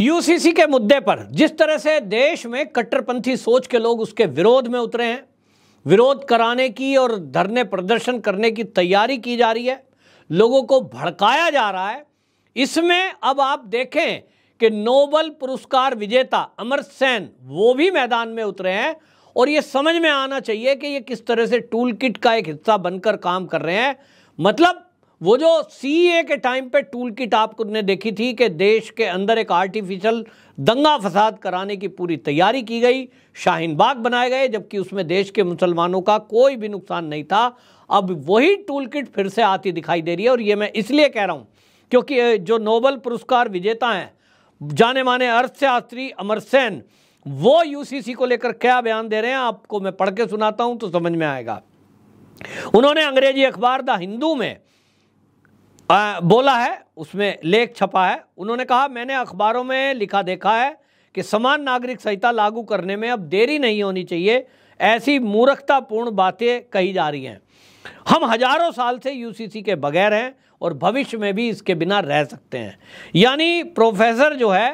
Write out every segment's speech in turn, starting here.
UCC के मुद्दे पर जिस तरह से देश में कट्टरपंथी सोच के लोग उसके विरोध में उतरे हैं विरोध कराने की और धरने प्रदर्शन करने की तैयारी की जा रही है लोगों को भड़काया जा रहा है इसमें अब आप देखें कि नोबल पुरस्कार विजेता अमर सेन वो भी मैदान में उतरे हैं और ये समझ में आना चाहिए कि ये किस तरह से टूल किट का एक हिस्सा बनकर काम कर रहे हैं मतलब वो जो सीए के टाइम पे टूल किट ने देखी थी कि देश के अंदर एक आर्टिफिशियल दंगा फसाद कराने की पूरी तैयारी की गई शाहीन बाग बनाए गए जबकि उसमें देश के मुसलमानों का कोई भी नुकसान नहीं था अब वही टूल किट फिर से आती दिखाई दे रही है और ये मैं इसलिए कह रहा हूँ क्योंकि जो नोबल पुरस्कार विजेता हैं जाने माने अर्थशास्त्री अमर सेन वो यूसीसी को लेकर क्या बयान दे रहे हैं आपको मैं पढ़ के सुनाता हूँ तो समझ में आएगा उन्होंने अंग्रेजी अखबार द हिंदू में बोला है उसमें लेख छपा है उन्होंने कहा मैंने अखबारों में लिखा देखा है कि समान नागरिक संहिता लागू करने में अब देरी नहीं होनी चाहिए ऐसी मूर्खतापूर्ण बातें कही जा रही हैं हम हजारों साल से यूसीसी के बगैर हैं और भविष्य में भी इसके बिना रह सकते हैं यानी प्रोफेसर जो है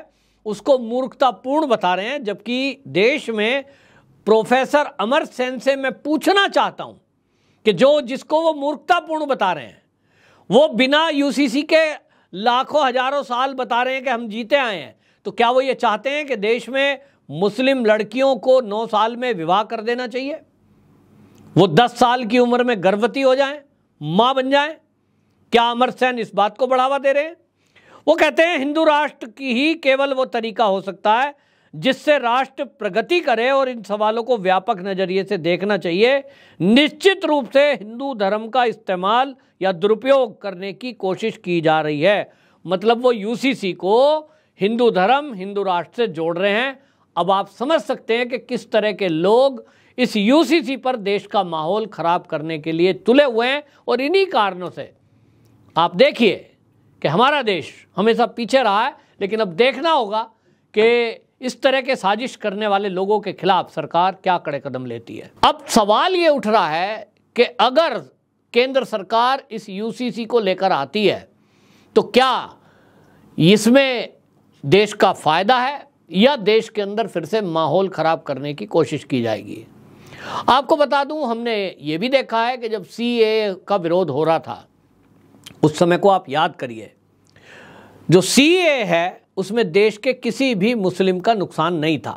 उसको मूर्खतापूर्ण बता रहे हैं जबकि देश में प्रोफेसर अमर सेन से मैं पूछना चाहता हूं कि जो जिसको वो मूर्खतापूर्ण बता रहे हैं वो बिना यूसीसी के लाखों हजारों साल बता रहे हैं कि हम जीते आए हैं तो क्या वो ये चाहते हैं कि देश में मुस्लिम लड़कियों को नौ साल में विवाह कर देना चाहिए वो दस साल की उम्र में गर्भवती हो जाएं माँ बन जाएं क्या अमर सैन इस बात को बढ़ावा दे रहे हैं वो कहते हैं हिंदू राष्ट्र की ही केवल वो तरीका हो सकता है जिससे राष्ट्र प्रगति करे और इन सवालों को व्यापक नज़रिए से देखना चाहिए निश्चित रूप से हिंदू धर्म का इस्तेमाल या दुरुपयोग करने की कोशिश की जा रही है मतलब वो यूसीसी को हिंदू धर्म हिंदू राष्ट्र से जोड़ रहे हैं अब आप समझ सकते हैं कि किस तरह के लोग इस यूसीसी पर देश का माहौल ख़राब करने के लिए तुले हुए हैं और इन्हीं कारणों से आप देखिए कि हमारा देश हमेशा पीछे रहा है लेकिन अब देखना होगा कि इस तरह के साजिश करने वाले लोगों के खिलाफ सरकार क्या कड़े कदम लेती है अब सवाल ये उठ रहा है कि अगर केंद्र सरकार इस यूसीसी को लेकर आती है तो क्या इसमें देश का फायदा है या देश के अंदर फिर से माहौल ख़राब करने की कोशिश की जाएगी आपको बता दूं हमने ये भी देखा है कि जब सी का विरोध हो रहा था उस समय को आप याद करिए जो सी है उसमें देश के किसी भी मुस्लिम का नुकसान नहीं था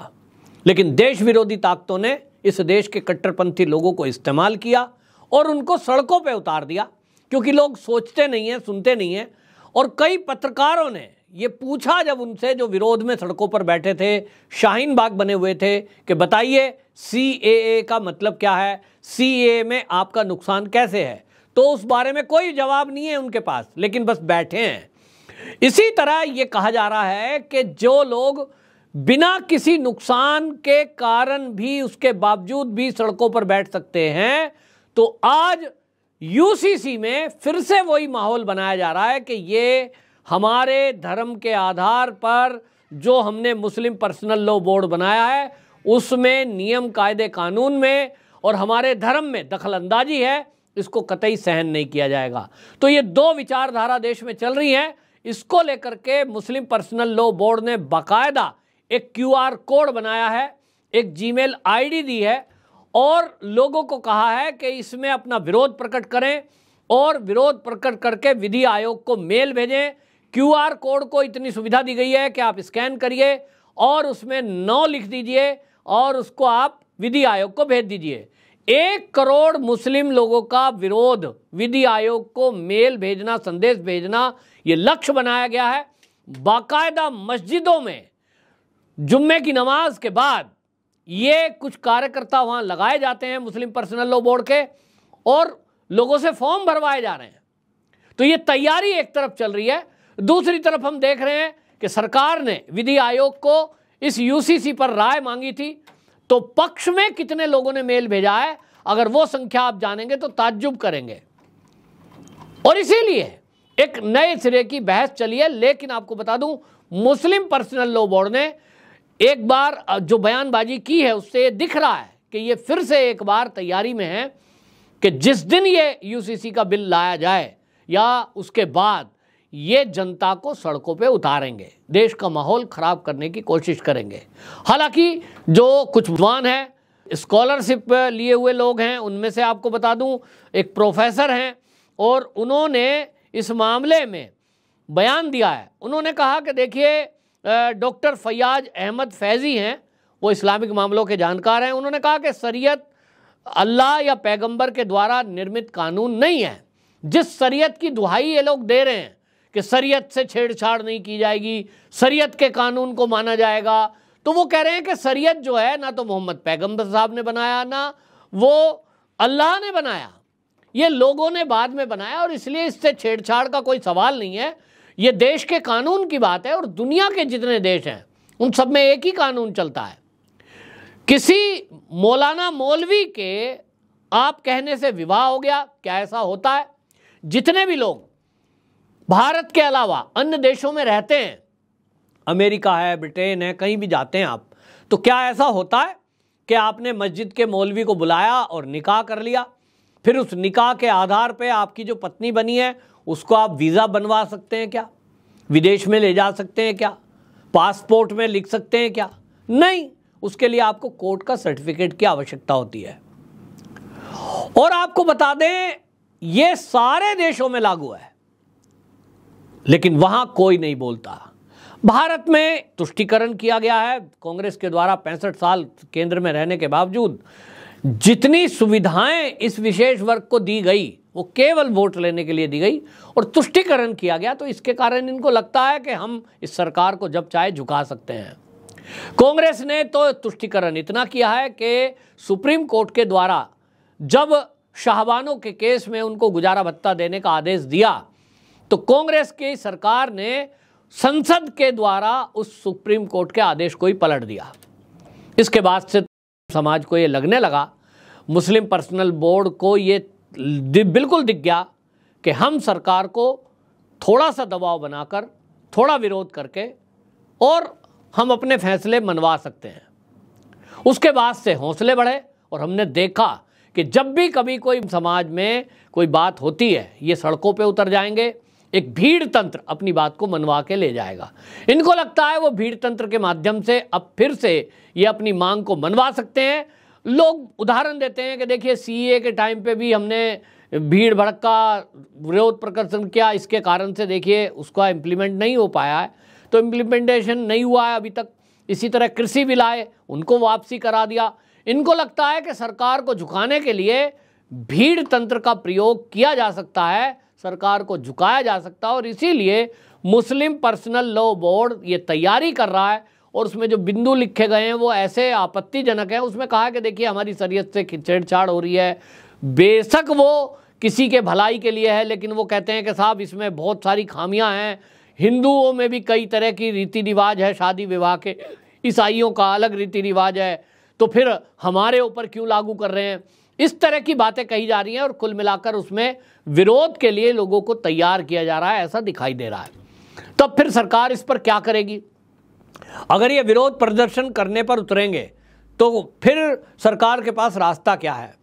लेकिन देश विरोधी ताकतों ने इस देश के कट्टरपंथी लोगों को इस्तेमाल किया और उनको सड़कों पर उतार दिया क्योंकि लोग सोचते नहीं हैं सुनते नहीं हैं और कई पत्रकारों ने ये पूछा जब उनसे जो विरोध में सड़कों पर बैठे थे शाहीन बाग बने हुए थे कि बताइए सी ए का मतलब क्या है सी ए में आपका नुकसान कैसे है तो उस बारे में कोई जवाब नहीं है उनके पास लेकिन बस बैठे हैं इसी तरह ये कहा जा रहा है कि जो लोग बिना किसी नुकसान के कारण भी उसके बावजूद भी सड़कों पर बैठ सकते हैं तो आज यूसीसी में फिर से वही माहौल बनाया जा रहा है कि ये हमारे धर्म के आधार पर जो हमने मुस्लिम पर्सनल लॉ बोर्ड बनाया है उसमें नियम कायदे कानून में और हमारे धर्म में दखल अंदाजी है इसको कतई सहन नहीं किया जाएगा तो ये दो विचारधारा देश में चल रही है इसको लेकर के मुस्लिम पर्सनल लॉ बोर्ड ने बाकायदा एक क्यूआर कोड बनाया है एक जीमेल आईडी दी है और लोगों को कहा है कि इसमें अपना विरोध प्रकट करें और विरोध प्रकट करके विधि आयोग को मेल भेजें क्यूआर कोड को इतनी सुविधा दी गई है कि आप स्कैन करिए और उसमें नौ लिख दीजिए और उसको आप विधि आयोग को भेज दीजिए एक करोड़ मुस्लिम लोगों का विरोध विधि आयोग को मेल भेजना संदेश भेजना ये लक्ष्य बनाया गया है बाकायदा मस्जिदों में जुम्मे की नमाज के बाद ये कुछ कार्यकर्ता वहाँ लगाए जाते हैं मुस्लिम पर्सनल लॉ बोर्ड के और लोगों से फॉर्म भरवाए जा रहे हैं तो ये तैयारी एक तरफ चल रही है दूसरी तरफ हम देख रहे हैं कि सरकार ने विधि आयोग को इस यूसीसी पर राय मांगी थी तो पक्ष में कितने लोगों ने मेल भेजा है अगर वो संख्या आप जानेंगे तो ताज्जुब करेंगे और इसीलिए एक नए सिरे की बहस चली है लेकिन आपको बता दूं मुस्लिम पर्सनल लॉ बोर्ड ने एक बार जो बयानबाजी की है उससे दिख रहा है कि ये फिर से एक बार तैयारी में है कि जिस दिन ये यूसीसी का बिल लाया जाए या उसके बाद ये जनता को सड़कों पे उतारेंगे देश का माहौल ख़राब करने की कोशिश करेंगे हालांकि जो कुछ विद्वान है स्कॉलरशिप लिए हुए लोग हैं उनमें से आपको बता दूं एक प्रोफेसर हैं और उन्होंने इस मामले में बयान दिया है उन्होंने कहा कि देखिए डॉक्टर फयाज अहमद फैज़ी हैं वो इस्लामिक मामलों के जानकार हैं उन्होंने कहा कि शरीयत अल्लाह या पैगंबर के द्वारा निर्मित कानून नहीं है जिस शरीयत की दुहाई ये लोग दे रहे हैं कि शरीयत से छेड़छाड़ नहीं की जाएगी शरीयत के कानून को माना जाएगा तो वो कह रहे हैं कि शरीयत जो है ना तो मोहम्मद पैगम्बर साहब ने बनाया ना वो अल्लाह ने बनाया ये लोगों ने बाद में बनाया और इसलिए इससे छेड़छाड़ का कोई सवाल नहीं है ये देश के कानून की बात है और दुनिया के जितने देश हैं उन सब में एक ही कानून चलता है किसी मौलाना मौलवी के आप कहने से विवाह हो गया क्या ऐसा होता है जितने भी लोग भारत के अलावा अन्य देशों में रहते हैं अमेरिका है ब्रिटेन है कहीं भी जाते हैं आप तो क्या ऐसा होता है कि आपने मस्जिद के मौलवी को बुलाया और निकाह कर लिया फिर उस निकाह के आधार पे आपकी जो पत्नी बनी है उसको आप वीज़ा बनवा सकते हैं क्या विदेश में ले जा सकते हैं क्या पासपोर्ट में लिख सकते हैं क्या नहीं उसके लिए आपको कोर्ट का सर्टिफिकेट की आवश्यकता होती है और आपको बता दें ये सारे देशों में लागू है लेकिन वहां कोई नहीं बोलता भारत में तुष्टिकरण किया गया है कांग्रेस के द्वारा पैंसठ साल केंद्र में रहने के बावजूद जितनी सुविधाएं इस विशेष वर्ग को दी गई वो केवल वोट लेने के लिए दी गई और तुष्टिकरण किया गया तो इसके कारण इनको लगता है कि हम इस सरकार को जब चाहे झुका सकते हैं कांग्रेस ने तो तुष्टिकरण इतना किया है कि सुप्रीम कोर्ट के द्वारा जब शाहबानों के केस में उनको गुजारा भत्ता देने का आदेश दिया तो कांग्रेस की सरकार ने संसद के द्वारा उस सुप्रीम कोर्ट के आदेश को ही पलट दिया इसके बाद से समाज को यह लगने लगा मुस्लिम पर्सनल बोर्ड को ये बिल्कुल दिख गया कि हम सरकार को थोड़ा सा दबाव बनाकर थोड़ा विरोध करके और हम अपने फैसले मनवा सकते हैं उसके बाद से हौसले बढ़े और हमने देखा कि जब भी कभी कोई समाज में कोई बात होती है ये सड़कों पे उतर जाएंगे एक भीड़ तंत्र अपनी बात को मनवा के ले जाएगा इनको लगता है वो भीड़ तंत्र के माध्यम से अब फिर से ये अपनी मांग को मनवा सकते हैं लोग उदाहरण देते हैं कि देखिए सीए के टाइम पे भी हमने भीड़ भड़का विरोध प्रकर्शन किया इसके कारण से देखिए उसका इम्प्लीमेंट नहीं हो पाया है तो इम्प्लीमेंटेशन नहीं हुआ है अभी तक इसी तरह कृषि बिल आए उनको वापसी करा दिया इनको लगता है कि सरकार को झुकाने के लिए भीड़ तंत्र का प्रयोग किया जा सकता है सरकार को झुकाया जा सकता है और इसीलिए मुस्लिम पर्सनल लॉ बोर्ड ये तैयारी कर रहा है और उसमें जो बिंदु लिखे गए हैं वो ऐसे आपत्तिजनक हैं उसमें कहा कि देखिए हमारी शरीयत से छेड़छाड़ हो रही है बेशक वो किसी के भलाई के लिए है लेकिन वो कहते हैं कि साहब इसमें बहुत सारी खामियां हैं हिंदुओं में भी कई तरह की रीति रिवाज है शादी विवाह के ईसाइयों का अलग रीति रिवाज है तो फिर हमारे ऊपर क्यों लागू कर रहे हैं इस तरह की बातें कही जा रही हैं और कुल मिलाकर उसमें विरोध के लिए लोगों को तैयार किया जा रहा है ऐसा दिखाई दे रहा है तब फिर सरकार इस पर क्या करेगी अगर ये विरोध प्रदर्शन करने पर उतरेंगे तो फिर सरकार के पास रास्ता क्या है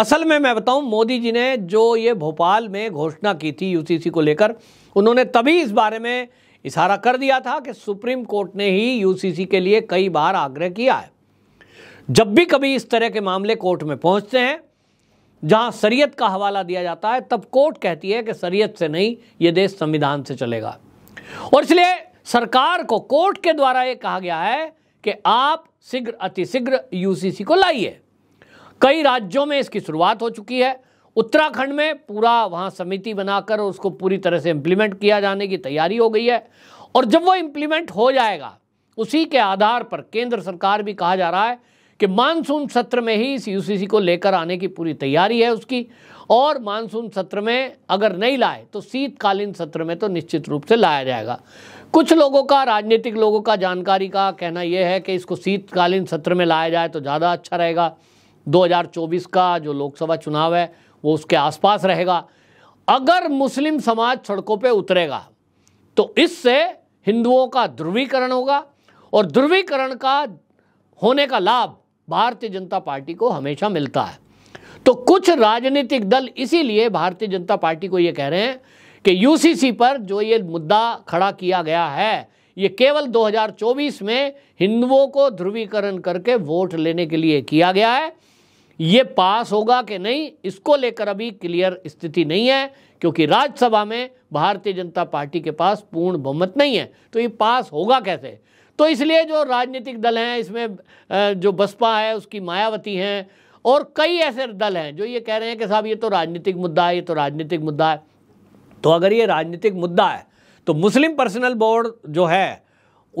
असल में मैं बताऊं मोदी जी ने जो ये भोपाल में घोषणा की थी यूसीसी को लेकर उन्होंने तभी इस बारे में इशारा कर दिया था कि सुप्रीम कोर्ट ने ही यूसीसी के लिए कई बार आग्रह किया है जब भी कभी इस तरह के मामले कोर्ट में पहुंचते हैं जहां शरीयत का हवाला दिया जाता है तब कोर्ट कहती है कि शरीयत से नहीं ये देश संविधान से चलेगा और इसलिए सरकार को कोर्ट के द्वारा यह कहा गया है कि आप शीघ्र अतिशीघ्र यूसीसी को लाइए कई राज्यों में इसकी शुरुआत हो चुकी है उत्तराखंड में पूरा वहां समिति बनाकर उसको पूरी तरह से इंप्लीमेंट किया जाने की तैयारी हो गई है और जब वो इंप्लीमेंट हो जाएगा उसी के आधार पर केंद्र सरकार भी कहा जा रहा है कि मानसून सत्र में ही इस यूसीसी को लेकर आने की पूरी तैयारी है उसकी और मानसून सत्र में अगर नहीं लाए तो शीतकालीन सत्र में तो निश्चित रूप से लाया जाएगा कुछ लोगों का राजनीतिक लोगों का जानकारी का कहना यह है कि इसको शीतकालीन सत्र में लाया जाए तो ज़्यादा अच्छा रहेगा 2024 का जो लोकसभा चुनाव है वो उसके आसपास रहेगा अगर मुस्लिम समाज सड़कों पे उतरेगा तो इससे हिंदुओं का ध्रुवीकरण होगा और ध्रुवीकरण का होने का लाभ भारतीय जनता पार्टी को हमेशा मिलता है तो कुछ राजनीतिक दल इसीलिए भारतीय जनता पार्टी को यह कह रहे हैं कि यूसीसी पर जो ये मुद्दा खड़ा किया गया है ये केवल 2024 में हिंदुओं को ध्रुवीकरण करके वोट लेने के लिए किया गया है ये पास होगा कि नहीं इसको लेकर अभी क्लियर स्थिति नहीं है क्योंकि राज्यसभा में भारतीय जनता पार्टी के पास पूर्ण बहुमत नहीं है तो ये पास होगा कैसे तो इसलिए जो राजनीतिक दल हैं इसमें जो बसपा है उसकी मायावती हैं और कई ऐसे दल हैं जो ये कह रहे हैं कि साहब ये तो राजनीतिक मुद्दा है ये तो राजनीतिक मुद्दा है तो अगर ये राजनीतिक मुद्दा है तो मुस्लिम पर्सनल बोर्ड जो है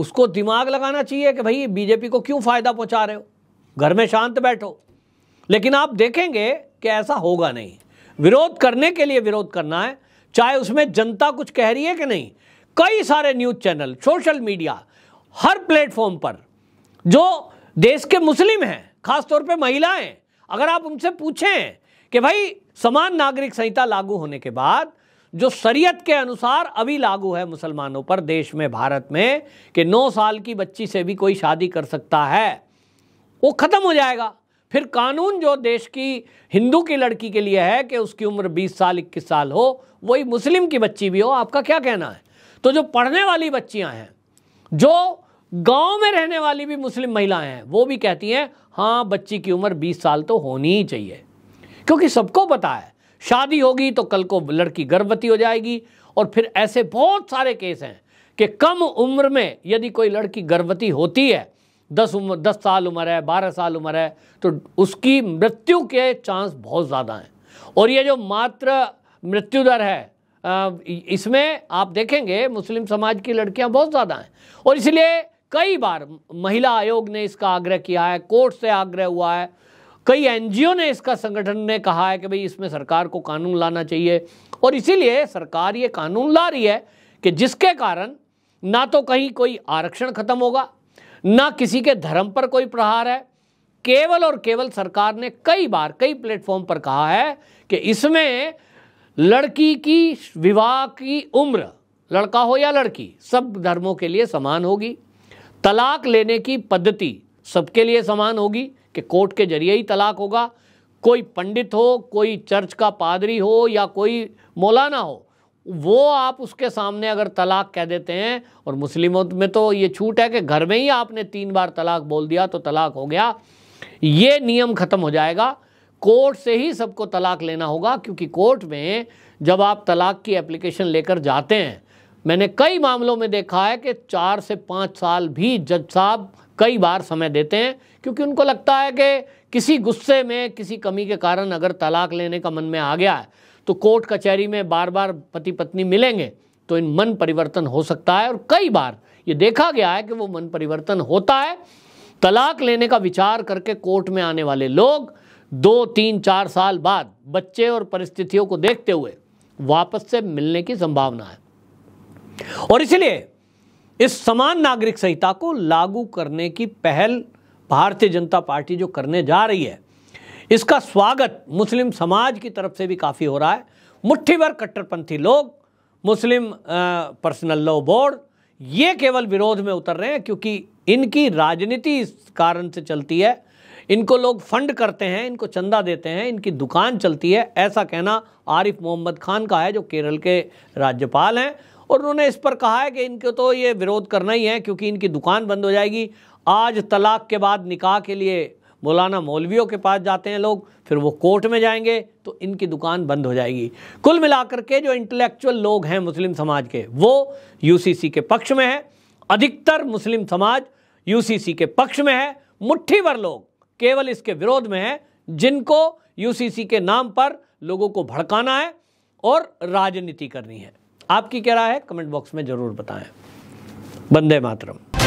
उसको दिमाग लगाना चाहिए कि भाई बीजेपी को क्यों फ़ायदा पहुंचा रहे हो घर में शांत बैठो लेकिन आप देखेंगे कि ऐसा होगा नहीं विरोध करने के लिए विरोध करना है चाहे उसमें जनता कुछ कह रही है कि नहीं कई सारे न्यूज़ चैनल सोशल मीडिया हर प्लेटफॉर्म पर जो देश के मुस्लिम हैं खासतौर पे महिलाएं अगर आप उनसे पूछें कि भाई समान नागरिक संहिता लागू होने के बाद जो शरीयत के अनुसार अभी लागू है मुसलमानों पर देश में भारत में कि 9 साल की बच्ची से भी कोई शादी कर सकता है वो ख़त्म हो जाएगा फिर कानून जो देश की हिंदू की लड़की के लिए है कि उसकी उम्र 20 साल 21 साल हो वही मुस्लिम की बच्ची भी हो आपका क्या कहना है तो जो पढ़ने वाली बच्चियां हैं जो गांव में रहने वाली भी मुस्लिम महिलाएं हैं वो भी कहती हैं हाँ बच्ची की उम्र 20 साल तो होनी ही चाहिए क्योंकि सबको पता है शादी होगी तो कल को लड़की गर्भवती हो जाएगी और फिर ऐसे बहुत सारे केस हैं कि कम उम्र में यदि कोई लड़की गर्भवती होती है दस उम्र दस साल उम्र है बारह साल उम्र है तो उसकी मृत्यु के चांस बहुत ज़्यादा हैं और ये जो मात्र मृत्यु दर है इसमें आप देखेंगे मुस्लिम समाज की लड़कियां बहुत ज़्यादा हैं और इसलिए कई बार महिला आयोग ने इसका आग्रह किया है कोर्ट से आग्रह हुआ है कई एनजीओ ने इसका संगठन ने कहा है कि भाई इसमें सरकार को कानून लाना चाहिए और इसीलिए सरकार ये कानून ला रही है कि जिसके कारण ना तो कहीं कोई आरक्षण खत्म होगा ना किसी के धर्म पर कोई प्रहार है केवल और केवल सरकार ने कई बार कई प्लेटफॉर्म पर कहा है कि इसमें लड़की की विवाह की उम्र लड़का हो या लड़की सब धर्मों के लिए समान होगी तलाक लेने की पद्धति सबके लिए समान होगी कि कोर्ट के जरिए ही तलाक होगा कोई पंडित हो कोई चर्च का पादरी हो या कोई मौलाना हो वो आप उसके सामने अगर तलाक कह देते हैं और मुस्लिमों में तो ये छूट है कि घर में ही आपने तीन बार तलाक बोल दिया तो तलाक हो गया ये नियम ख़त्म हो जाएगा कोर्ट से ही सबको तलाक लेना होगा क्योंकि कोर्ट में जब आप तलाक की एप्लीकेशन लेकर जाते हैं मैंने कई मामलों में देखा है कि चार से पाँच साल भी जज साहब कई बार समय देते हैं क्योंकि उनको लगता है कि किसी गुस्से में किसी कमी के कारण अगर तलाक लेने का मन में आ गया है तो कोर्ट कचहरी में बार बार पति पत्नी मिलेंगे तो इन मन परिवर्तन हो सकता है और कई बार ये देखा गया है कि वो मन परिवर्तन होता है तलाक लेने का विचार करके कोर्ट में आने वाले लोग दो तीन चार साल बाद बच्चे और परिस्थितियों को देखते हुए वापस से मिलने की संभावना है और इसलिए इस समान नागरिक संहिता को लागू करने की पहल भारतीय जनता पार्टी जो करने जा रही है इसका स्वागत मुस्लिम समाज की तरफ से भी काफ़ी हो रहा है मुट्ठी भर कट्टरपंथी लोग मुस्लिम पर्सनल लॉ बोर्ड ये केवल विरोध में उतर रहे हैं क्योंकि इनकी राजनीति इस कारण से चलती है इनको लोग फंड करते हैं इनको चंदा देते हैं इनकी दुकान चलती है ऐसा कहना आरिफ मोहम्मद खान का है जो केरल के राज्यपाल हैं और उन्होंने इस पर कहा है कि इनके तो ये विरोध करना ही है क्योंकि इनकी दुकान बंद हो जाएगी आज तलाक के बाद निकाह के लिए मौलाना मौलवियों के पास जाते हैं लोग फिर वो कोर्ट में जाएंगे तो इनकी दुकान बंद हो जाएगी कुल मिलाकर के जो इंटेलेक्चुअल लोग हैं मुस्लिम समाज के वो यूसीसी के पक्ष में है अधिकतर मुस्लिम समाज यूसीसी के पक्ष में है मुट्ठी भर लोग केवल इसके विरोध में है जिनको यूसीसी के नाम पर लोगों को भड़काना है और राजनीति करनी है आपकी क्या राय है कमेंट बॉक्स में ज़रूर बताएं वंदे मातरम